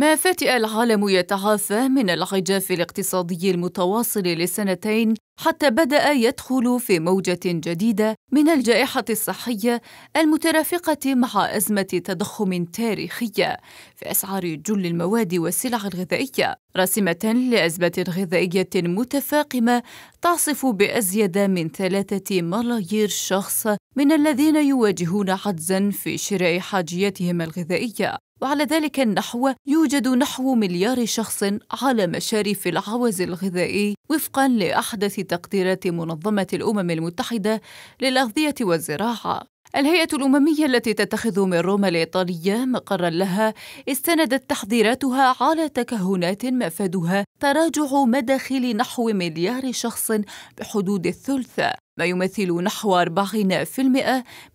ما فتئ العالم يتعافى من العجاف الاقتصادي المتواصل لسنتين حتى بدأ يدخل في موجة جديدة من الجائحة الصحية المترافقة مع أزمة تضخم تاريخية في أسعار جل المواد والسلع الغذائية، راسمة لأزمة غذائية متفاقمة تعصف بأزيد من ثلاثة ملايير شخص من الذين يواجهون عجزا في شراء حاجياتهم الغذائية، وعلى ذلك النحو يوجد نحو مليار شخص على مشارف العوز الغذائي وفقا لأحدث تقديرات منظمة الأمم المتحدة للأغذية والزراعة الهيئة الأممية التي تتخذ من روما الإيطالية مقرا لها استندت تحذيراتها على تكهنات مفادها تراجع مداخل نحو مليار شخص بحدود الثلث ما يمثل نحو 40%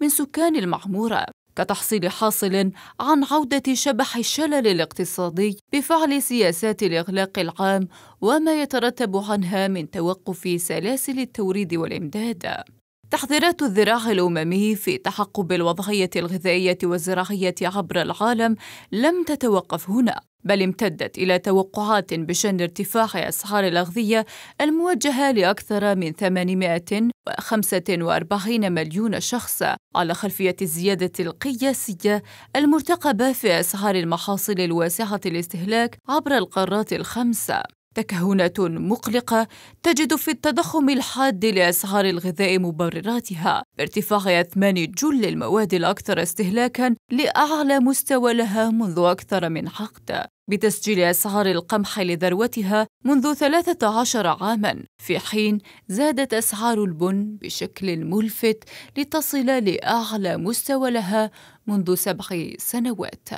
من سكان المعمورة كتحصيل حاصل عن عودة شبح الشلل الاقتصادي بفعل سياسات الإغلاق العام وما يترتب عنها من توقف سلاسل التوريد والإمداد. تحذيرات الذراع الأممي في تحقب الوضعية الغذائية والزراعية عبر العالم لم تتوقف هنا بل امتدت إلى توقعات بشأن ارتفاع أسعار الأغذية الموجهة لأكثر من 845 مليون شخص على خلفية الزيادة القياسية المرتقبة في أسعار المحاصيل الواسعة الاستهلاك عبر القارات الخمسة تكهنات مقلقة تجد في التضخم الحاد لأسعار الغذاء مبرراتها بارتفاع أثمان جل المواد الأكثر استهلاكاً لأعلى مستوى لها منذ أكثر من عقد بتسجيل أسعار القمح لذروتها منذ 13 عاماً، في حين زادت أسعار البن بشكل ملفت لتصل لأعلى مستوى لها منذ سبع سنوات.